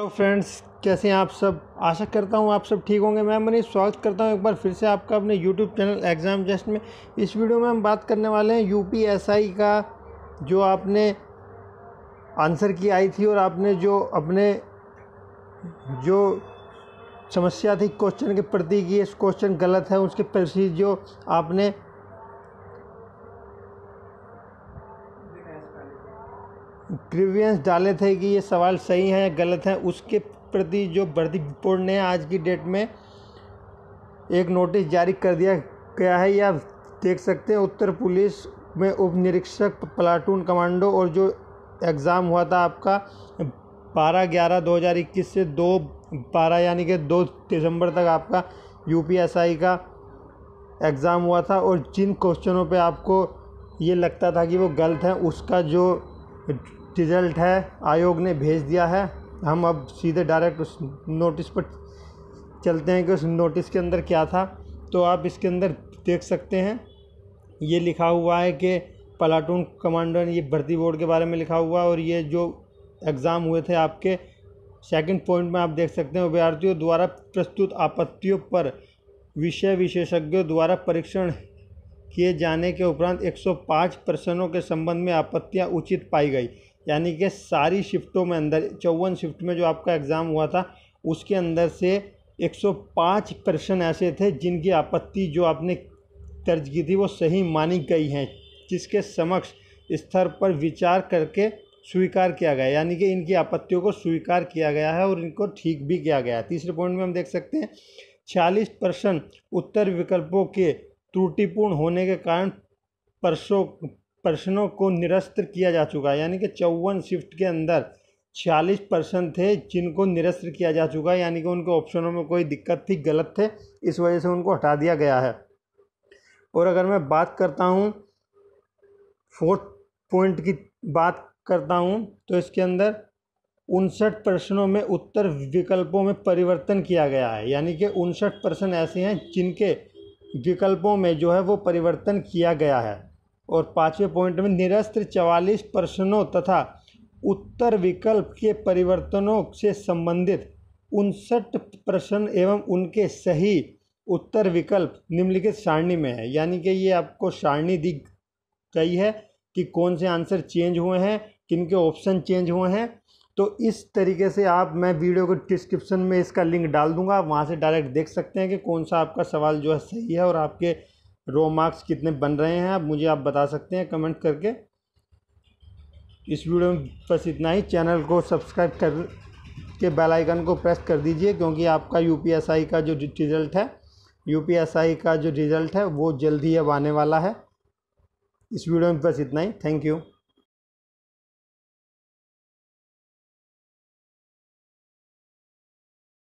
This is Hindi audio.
हेलो फ्रेंड्स कैसे हैं आप सब आशा करता हूं आप सब ठीक होंगे मैं मनीष स्वागत करता हूं एक बार फिर से आपका अपने यूट्यूब चैनल एग्ज़ाम जस्ट में इस वीडियो में हम बात करने वाले हैं यू का जो आपने आंसर की आई थी और आपने जो अपने जो समस्या थी क्वेश्चन के प्रति कि इस क्वेश्चन गलत है उसके प्रति जो आपने ग्रीवियंस डाले थे कि ये सवाल सही हैं या गलत हैं उसके प्रति जो वर्दी बोर्ड ने आज की डेट में एक नोटिस जारी कर दिया गया है या देख सकते हैं उत्तर पुलिस में उप निरीक्षक प्लाटून कमांडो और जो एग्ज़ाम हुआ था आपका बारह ग्यारह दो हज़ार इक्कीस से दो बारह यानी कि दो दिसंबर तक आपका यू पी एस आई का एग्ज़ाम हुआ था और जिन क्वेश्चनों पे आपको ये लगता था कि वो गलत हैं उसका जो रिज़ल्ट है आयोग ने भेज दिया है हम अब सीधे डायरेक्ट उस नोटिस पर चलते हैं कि उस नोटिस के अंदर क्या था तो आप इसके अंदर देख सकते हैं ये लिखा हुआ है कि पलाटून कमांडर ये भर्ती बोर्ड के बारे में लिखा हुआ है और ये जो एग्ज़ाम हुए थे आपके सेकंड पॉइंट में आप देख सकते हैं अभ्यर्थियों द्वारा प्रस्तुत आपत्तियों पर विषय विशेषज्ञों द्वारा परीक्षण किए जाने के उपरांत 105 प्रश्नों के संबंध में आपत्तियां उचित पाई गई यानी कि सारी शिफ्टों में अंदर चौवन शिफ्ट में जो आपका एग्ज़ाम हुआ था उसके अंदर से 105 प्रश्न ऐसे थे जिनकी आपत्ति जो आपने दर्ज की थी वो सही मानी गई हैं जिसके समक्ष स्तर पर विचार करके स्वीकार किया गया यानी कि इनकी आपत्तियों को स्वीकार किया गया है और इनको ठीक भी किया गया है तीसरे पॉइंट में हम देख सकते हैं छियालीस प्रश्न उत्तर विकल्पों के त्रुटिपूर्ण होने के कारण परसों प्रश्नों को निरस्त किया जा चुका है यानी कि चौवन शिफ्ट के अंदर छियालीस प्रश्न थे जिनको निरस्त किया जा चुका है यानी कि उनके ऑप्शनों में कोई दिक्कत थी गलत थे इस वजह से उनको हटा दिया गया है और अगर मैं बात करता हूँ फोर्थ पॉइंट की बात करता हूँ तो इसके अंदर उनसठ प्रश्नों में उत्तर विकल्पों में परिवर्तन किया गया है यानी कि उनसठ प्रश्न ऐसे हैं जिनके विकल्पों में जो है वो परिवर्तन किया गया है और पाँचवें पॉइंट में निरस्त्र चवालीस प्रश्नों तथा उत्तर विकल्प के परिवर्तनों से संबंधित उनसठ प्रश्न एवं उनके सही उत्तर विकल्प निम्नलिखित सारणी में है यानी कि ये आपको सारणी दी गई है कि कौन से आंसर चेंज हुए हैं किन के ऑप्शन चेंज हुए हैं तो इस तरीके से आप मैं वीडियो को डिस्क्रिप्शन में इसका लिंक डाल दूंगा आप वहाँ से डायरेक्ट देख सकते हैं कि कौन सा आपका सवाल जो है सही है और आपके रो मार्क्स कितने बन रहे हैं आप मुझे आप बता सकते हैं कमेंट करके इस वीडियो में बस इतना ही चैनल को सब्सक्राइब कर के बेल आइकन को प्रेस कर दीजिए क्योंकि आपका यूपीएसआई का जो रिज़ल्ट है यूपीएसआई का जो रिज़ल्ट है वो जल्द ही अब आने वाला है इस वीडियो में बस इतना ही थैंक यू